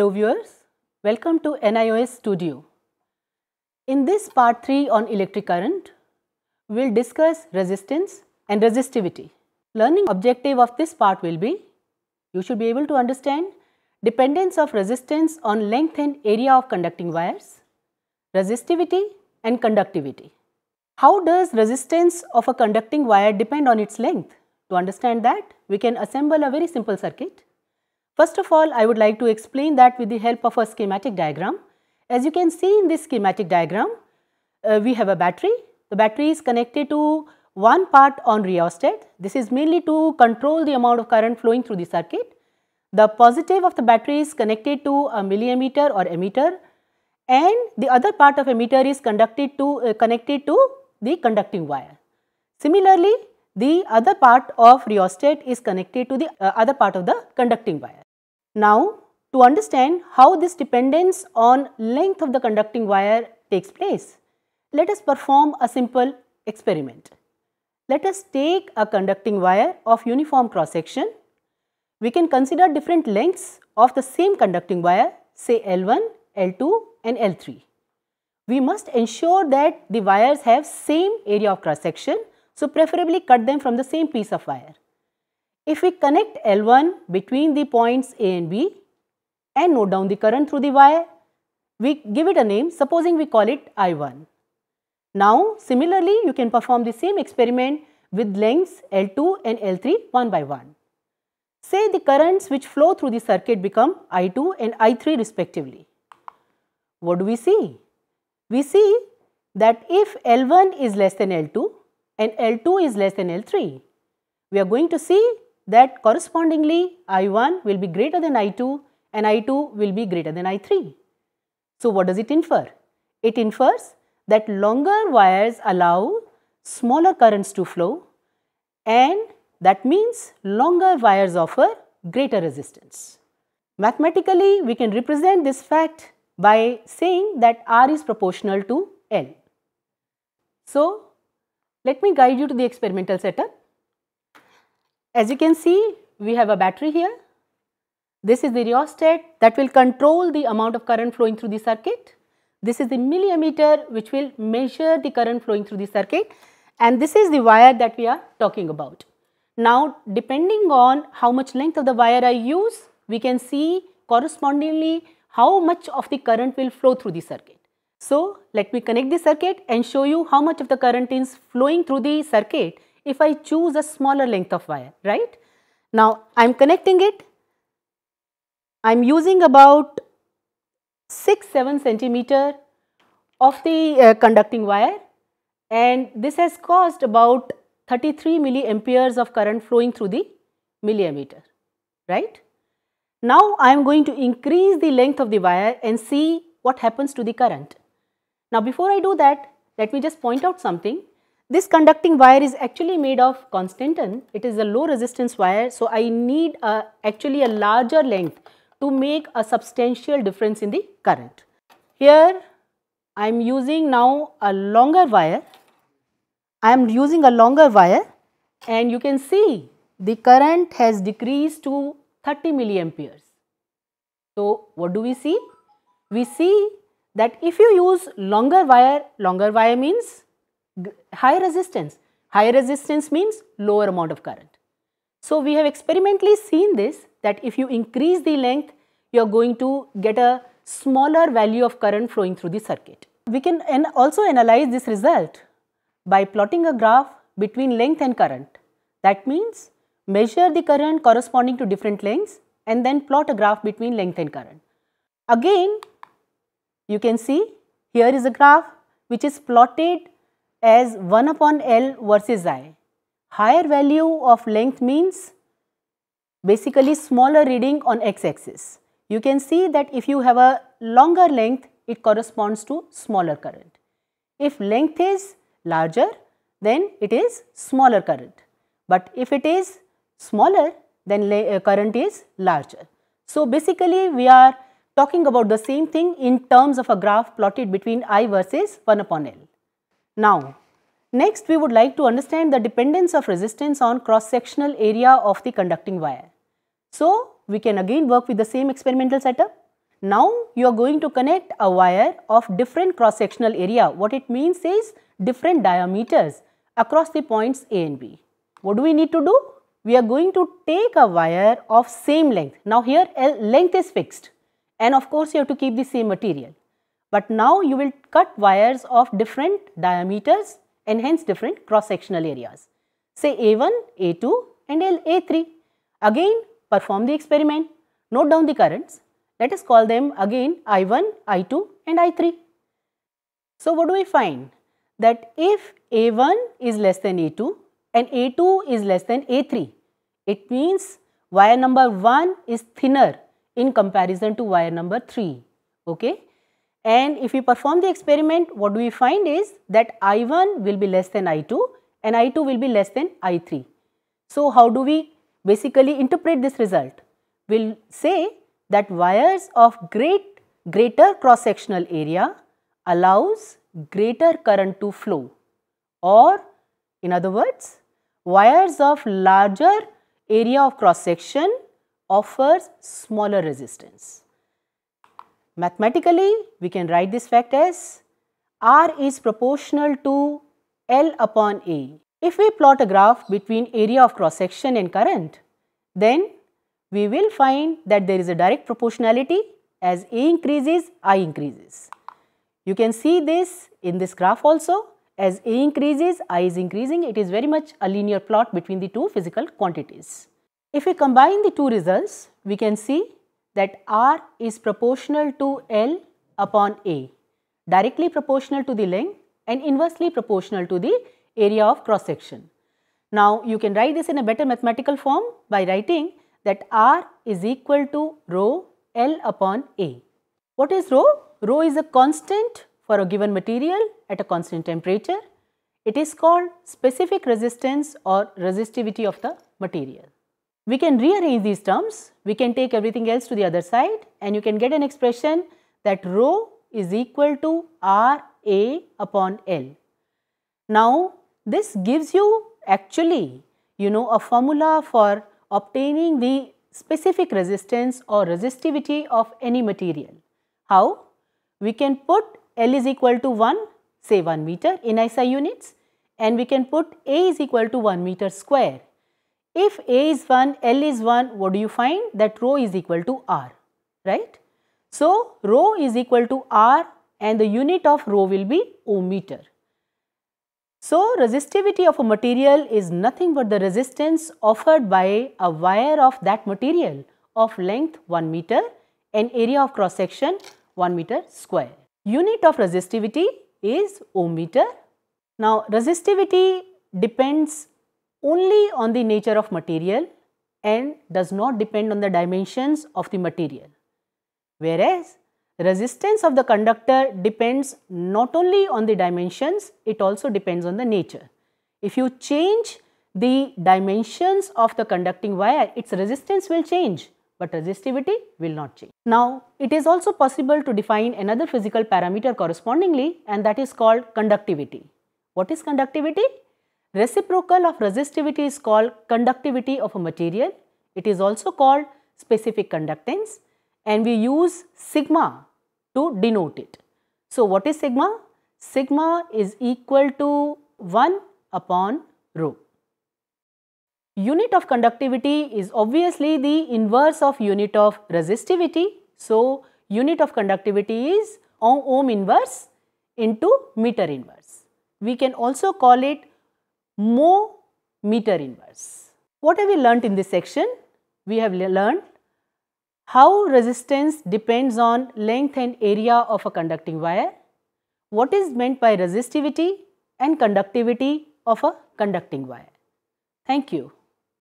Hello viewers, welcome to NIOS Studio. In this part 3 on electric current, we will discuss resistance and resistivity. Learning objective of this part will be, you should be able to understand dependence of resistance on length and area of conducting wires, resistivity and conductivity. How does resistance of a conducting wire depend on its length? To understand that, we can assemble a very simple circuit. First of all, I would like to explain that with the help of a schematic diagram. As you can see in this schematic diagram, uh, we have a battery. The battery is connected to one part on rheostat. This is mainly to control the amount of current flowing through the circuit. The positive of the battery is connected to a millimeter or emitter and the other part of emitter is conducted to, uh, connected to the conducting wire. Similarly, the other part of rheostat is connected to the uh, other part of the conducting wire. Now, to understand how this dependence on length of the conducting wire takes place, let us perform a simple experiment. Let us take a conducting wire of uniform cross section. We can consider different lengths of the same conducting wire say L1, L2 and L3. We must ensure that the wires have same area of cross section, so preferably cut them from the same piece of wire. If we connect L1 between the points A and B and note down the current through the wire, we give it a name, supposing we call it I1. Now, similarly, you can perform the same experiment with lengths L2 and L3 one by one. Say the currents which flow through the circuit become I2 and I3 respectively. What do we see? We see that if L1 is less than L2 and L2 is less than L3, we are going to see that correspondingly I1 will be greater than I2 and I2 will be greater than I3. So, what does it infer? It infers that longer wires allow smaller currents to flow and that means longer wires offer greater resistance. Mathematically, we can represent this fact by saying that R is proportional to L. So, let me guide you to the experimental setup. As you can see, we have a battery here. This is the rheostat that will control the amount of current flowing through the circuit. This is the millimeter which will measure the current flowing through the circuit and this is the wire that we are talking about. Now depending on how much length of the wire I use, we can see correspondingly how much of the current will flow through the circuit. So let me connect the circuit and show you how much of the current is flowing through the circuit if I choose a smaller length of wire, right? Now, I am connecting it, I am using about 6-7 centimeter of the uh, conducting wire and this has caused about 33 milliamperes of current flowing through the millimeter, right? Now, I am going to increase the length of the wire and see what happens to the current. Now, before I do that, let me just point out something. This conducting wire is actually made of Constantin. It is a low resistance wire. So, I need a, actually a larger length to make a substantial difference in the current. Here I am using now a longer wire. I am using a longer wire and you can see the current has decreased to 30 milliamperes. So, what do we see? We see that if you use longer wire, longer wire means high resistance. High resistance means lower amount of current. So we have experimentally seen this that if you increase the length, you are going to get a smaller value of current flowing through the circuit. We can also analyze this result by plotting a graph between length and current. That means measure the current corresponding to different lengths and then plot a graph between length and current. Again, you can see here is a graph which is plotted as 1 upon L versus I. Higher value of length means basically smaller reading on x-axis. You can see that if you have a longer length, it corresponds to smaller current. If length is larger, then it is smaller current. But if it is smaller, then uh, current is larger. So basically we are talking about the same thing in terms of a graph plotted between I versus 1 upon L. Now, next we would like to understand the dependence of resistance on cross-sectional area of the conducting wire. So, we can again work with the same experimental setup. Now, you are going to connect a wire of different cross-sectional area. What it means is different diameters across the points A and B. What do we need to do? We are going to take a wire of same length. Now, here L length is fixed and of course, you have to keep the same material. But now you will cut wires of different diameters and hence different cross-sectional areas. Say A1, A2 and A3. Again perform the experiment. Note down the currents. Let us call them again I1, I2 and I3. So what do we find? That if A1 is less than A2 and A2 is less than A3, it means wire number 1 is thinner in comparison to wire number 3. Okay. And if we perform the experiment, what do we find is that I1 will be less than I2 and I2 will be less than I3. So, how do we basically interpret this result? We will say that wires of great greater cross sectional area allows greater current to flow or in other words wires of larger area of cross section offers smaller resistance. Mathematically, we can write this fact as R is proportional to L upon A. If we plot a graph between area of cross section and current, then we will find that there is a direct proportionality as A increases, I increases. You can see this in this graph also as A increases, I is increasing, it is very much a linear plot between the two physical quantities. If we combine the two results, we can see that R is proportional to L upon A, directly proportional to the length and inversely proportional to the area of cross section. Now, you can write this in a better mathematical form by writing that R is equal to rho L upon A. What is rho? Rho is a constant for a given material at a constant temperature. It is called specific resistance or resistivity of the material. We can rearrange these terms, we can take everything else to the other side and you can get an expression that rho is equal to R A upon L. Now, this gives you actually you know a formula for obtaining the specific resistance or resistivity of any material. How? We can put L is equal to 1 say 1 meter in SI units and we can put A is equal to 1 meter square if A is 1, L is 1, what do you find? That rho is equal to R, right? So, rho is equal to R and the unit of rho will be ohm meter. So, resistivity of a material is nothing but the resistance offered by a wire of that material of length 1 meter and area of cross section 1 meter square. Unit of resistivity is ohm meter. Now, resistivity depends only on the nature of material and does not depend on the dimensions of the material. Whereas, resistance of the conductor depends not only on the dimensions, it also depends on the nature. If you change the dimensions of the conducting wire, its resistance will change, but resistivity will not change. Now, it is also possible to define another physical parameter correspondingly and that is called conductivity. What is conductivity? Reciprocal of resistivity is called conductivity of a material. It is also called specific conductance and we use sigma to denote it. So, what is sigma? Sigma is equal to 1 upon rho. Unit of conductivity is obviously the inverse of unit of resistivity. So, unit of conductivity is ohm inverse into meter inverse. We can also call it Mo meter inverse. What have we learnt in this section? We have learnt how resistance depends on length and area of a conducting wire, what is meant by resistivity and conductivity of a conducting wire. Thank you.